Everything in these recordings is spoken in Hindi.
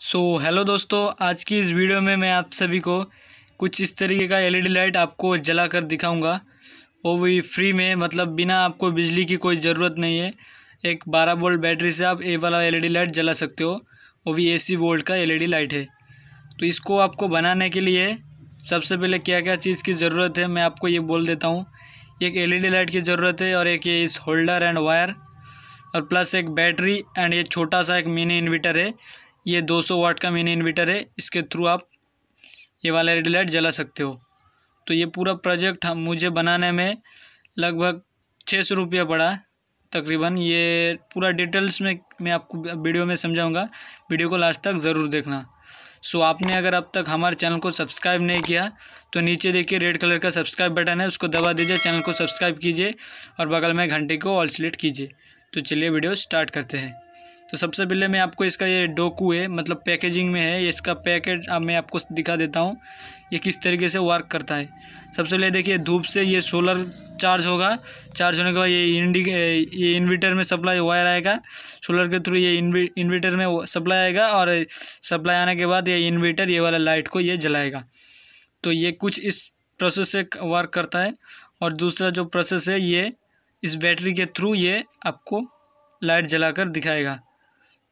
सो so, हेलो दोस्तों आज की इस वीडियो में मैं आप सभी को कुछ इस तरीके का एलईडी लाइट e आपको जला कर दिखाऊँगा वो भी फ्री में मतलब बिना आपको बिजली की कोई ज़रूरत नहीं है एक 12 वोल्ट बैटरी से आप ए वाला एलईडी लाइट e जला सकते हो वो भी एसी वोल्ट का एलईडी लाइट e है तो इसको आपको बनाने के लिए सबसे पहले क्या क्या चीज़ की ज़रूरत है मैं आपको ये बोल देता हूँ एक एलईडी लाइट की ज़रूरत है और एक ये इस होल्डर एंड वायर और प्लस एक बैटरी एंड ये छोटा सा एक मिनी इन्वर्टर है ये 200 वाट का मेन इन्वर्टर है इसके थ्रू आप ये वाला रेड लाइट जला सकते हो तो ये पूरा प्रोजेक्ट हम मुझे बनाने में लगभग छः सौ रुपया पड़ा तकरीबन ये पूरा डिटेल्स में मैं आपको वीडियो में समझाऊंगा वीडियो को लास्ट तक ज़रूर देखना सो आपने अगर अब तक हमारे चैनल को सब्सक्राइब नहीं किया तो नीचे देखिए रेड कलर का सब्सक्राइब बटन है उसको दबा दीजिए चैनल को सब्सक्राइब कीजिए और बगल में घंटे को ऑल सेलेक्ट कीजिए तो चलिए वीडियो स्टार्ट करते हैं तो सबसे पहले मैं आपको इसका ये डोकू है मतलब पैकेजिंग में है इसका पैकेट अब मैं आपको दिखा देता हूँ ये किस तरीके से वर्क करता है सबसे पहले देखिए धूप से ये सोलर चार्ज होगा चार्ज होने के बाद ये इंडी ये इन्वर्टर में सप्लाई वायर आएगा सोलर के थ्रू ये इन्वर्टर में सप्लाई आएगा और सप्लाई आने के बाद ये इन्वर्टर ये वाला लाइट को ये जलाएगा तो ये कुछ इस प्रोसेस से वर्क करता है और दूसरा जो प्रोसेस है ये इस बैटरी के थ्रू ये आपको लाइट जलाकर दिखाएगा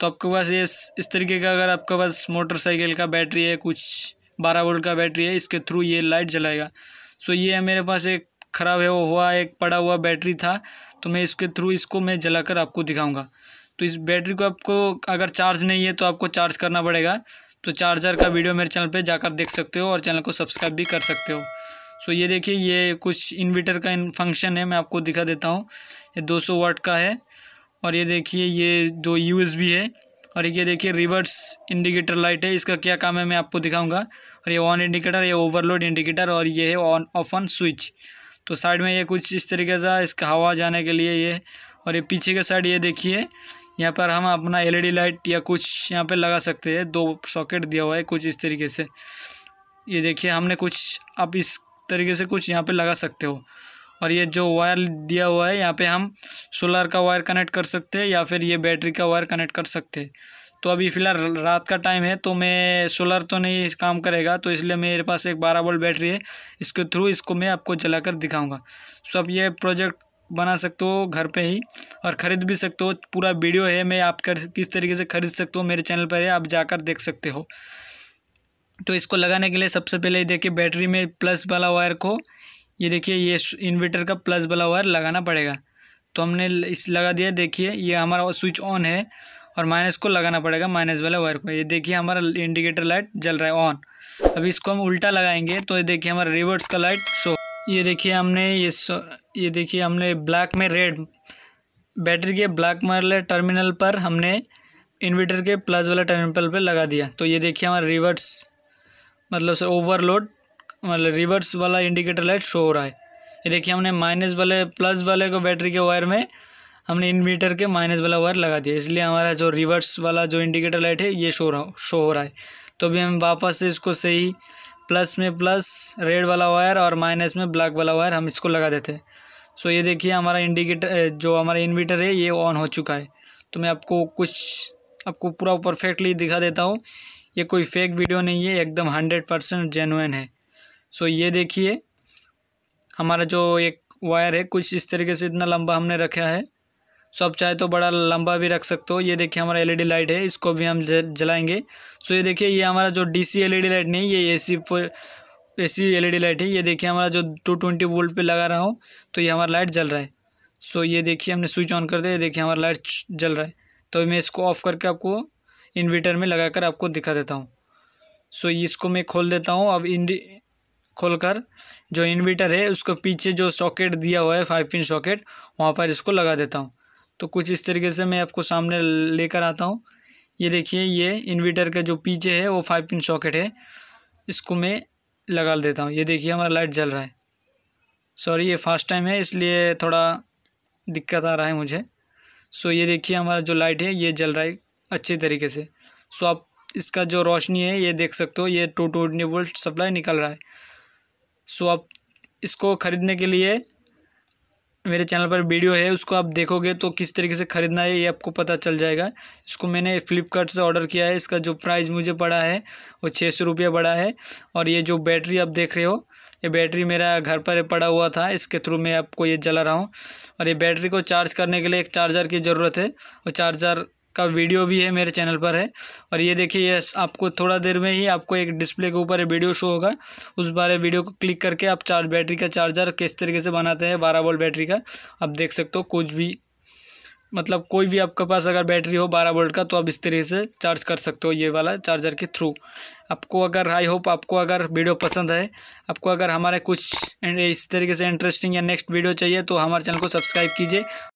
तो आपके पास ये इस तरीके का अगर आपके पास मोटरसाइकिल का बैटरी है कुछ बारह वोल्ट का बैटरी है इसके थ्रू ये लाइट जलाएगा सो ये है मेरे पास एक ख़राब है वो हुआ एक पड़ा हुआ बैटरी था तो मैं इसके थ्रू इसको मैं जलाकर आपको दिखाऊंगा तो इस बैटरी को आपको अगर चार्ज नहीं है तो आपको चार्ज करना पड़ेगा तो चार्जर का वीडियो मेरे चैनल पे जाकर देख सकते हो और चैनल को सब्सक्राइब भी कर सकते हो सो ये देखिए ये कुछ इन्वर्टर का इन फंक्शन है मैं आपको दिखा देता हूँ ये सौ वाट का है और ये देखिए ये दो यू है और ये देखिए रिवर्स इंडिकेटर लाइट है इसका क्या काम है मैं आपको दिखाऊंगा और ये ऑन इंडिकेटर ये ओवरलोड इंडिकेटर और ये है ऑन ऑफ ऑन स्विच तो साइड में ये कुछ इस तरीके से इसका हवा जाने के लिए ये और ये पीछे के साइड ये देखिए यहाँ पर हम अपना एलईडी लाइट e या कुछ यहाँ पे लगा सकते हैं दो सॉकेट दिया हुआ है कुछ इस तरीके से ये देखिए हमने कुछ आप इस तरीके से कुछ यहाँ पर लगा सकते हो और ये जो वायर दिया हुआ है यहाँ पे हम सोलर का वायर कनेक्ट कर सकते हैं या फिर ये बैटरी का वायर कनेक्ट कर सकते हैं तो अभी फ़िलहाल रात का टाइम है तो मैं सोलर तो नहीं काम करेगा तो इसलिए मेरे पास एक बारह वोल्ट बैटरी है इसके थ्रू इसको मैं आपको जला कर दिखाऊँगा सो आप ये प्रोजेक्ट बना सकते हो घर पे ही और ख़रीद भी सकते हो पूरा वीडियो है मैं आप कर किस तरीके से ख़रीद सकते हो मेरे चैनल पर है आप जाकर देख सकते हो तो इसको लगाने के लिए सबसे पहले देखिए बैटरी में प्लस वाला वायर को ये देखिए ये इन्वर्टर का प्लस वाला वायर लगाना पड़ेगा तो हमने इस लगा दिया देखिए ये हमारा स्विच ऑन है और माइनस को लगाना पड़ेगा माइनस वाला वायर को ये देखिए हमारा इंडिकेटर लाइट जल रहा है ऑन अब इसको हम उल्टा लगाएंगे तो ये देखिए हमारा रिवर्स का लाइट शो ये देखिए हमने ये ये देखिए हमने ब्लैक में रेड बैटरी के ब्लैक वाले टर्मिनल पर हमने इन्वर्टर के प्लस वाला टर्मिनल पर लगा दिया तो ये देखिए हमारा रिवर्स मतलब से ओवरलोड मतलब रिवर्स वाला इंडिकेटर लाइट शो हो रहा है ये देखिए हमने माइनस वाले प्लस वाले को बैटरी के वायर में हमने इन्वर्टर के माइनस वाला वायर लगा दिया इसलिए हमारा जो रिवर्स वाला जो इंडिकेटर लाइट है ये शो रहा शो हो रहा है तो अभी हम वापस से इसको सही प्लस में प्लस रेड वाला वायर और माइनस में ब्लैक वाला वायर हम इसको लगा देते हैं सो ये देखिए हमारा इंडिकेटर जो हमारा इन्वर्टर है ये ऑन हो चुका है तो मैं आपको कुछ आपको पूरा परफेक्टली दिखा देता हूँ ये कोई फेक वीडियो नहीं है एकदम हंड्रेड परसेंट जेनुइन है सो ये देखिए हमारा जो एक वायर है कुछ इस तरीके से इतना लंबा हमने रखा है सो आप चाहे तो बड़ा लंबा भी रख सकते हो ये देखिए हमारा एलईडी लाइट है इसको भी हम जलाएंगे सो ये देखिए ये हमारा जो डीसी एलईडी लाइट नहीं ये एसी पर एसी एलईडी लाइट है ये देखिए हमारा जो टू ट्वेंटी वोल्ट पर लगा रहा हूँ तो ये हमारा लाइट जल रहा है सो ये देखिए हमने स्विच ऑन कर दिया ये देखिए हमारा लाइट जल रहा है तो मैं इसको ऑफ़ करके आपको इन्वर्टर में लगा कर आपको दिखा देता हूँ सो इसको मैं खोल देता हूँ अब खोलकर जो इन्वर्टर है उसको पीछे जो सॉकेट दिया हुआ है फाइव पिन सॉकेट वहाँ पर इसको लगा देता हूँ तो कुछ इस तरीके से मैं आपको सामने लेकर आता हूँ ये देखिए ये इन्वर्टर का जो पीछे है वो फाइव पिन सॉकेट है इसको मैं लगा देता हूँ ये देखिए हमारा लाइट जल रहा है सॉरी ये फर्स्ट टाइम है इसलिए थोड़ा दिक्कत आ रहा है मुझे सो ये देखिए हमारा जो लाइट है ये जल रहा है अच्छे तरीके से सो आप इसका जो रोशनी है ये देख सकते हो ये टू टू वोल्ट सप्लाई निकल रहा है सो आप इसको ख़रीदने के लिए मेरे चैनल पर वीडियो है उसको आप देखोगे तो किस तरीके से ख़रीदना है ये आपको पता चल जाएगा इसको मैंने फ़्लिपकार्ट से ऑर्डर किया है इसका जो प्राइस मुझे पड़ा है वो छः सौ रुपये पड़ा है और ये जो बैटरी आप देख रहे हो ये बैटरी मेरा घर पर पड़ा हुआ था इसके थ्रू मैं आपको ये जला रहा हूँ और ये बैटरी को चार्ज करने के लिए एक चार्जर की ज़रूरत है और चार्जर का वीडियो भी है मेरे चैनल पर है और ये देखिए ये आपको थोड़ा देर में ही आपको एक डिस्प्ले के ऊपर वीडियो शो होगा उस बारे वीडियो को क्लिक करके आप चार्ज बैटरी का चार्जर किस तरीके से बनाते हैं बारह वोल्ट बैटरी का आप देख सकते हो कुछ भी मतलब कोई भी आपके पास अगर बैटरी हो बारह वोल्ट का तो आप इस तरीके से चार्ज कर सकते हो ये वाला चार्जर के थ्रू आपको अगर आई होप आपको अगर वीडियो पसंद है आपको अगर हमारे कुछ इस तरीके से इंटरेस्टिंग या नेक्स्ट वीडियो चाहिए तो हमारे चैनल को सब्सक्राइब कीजिए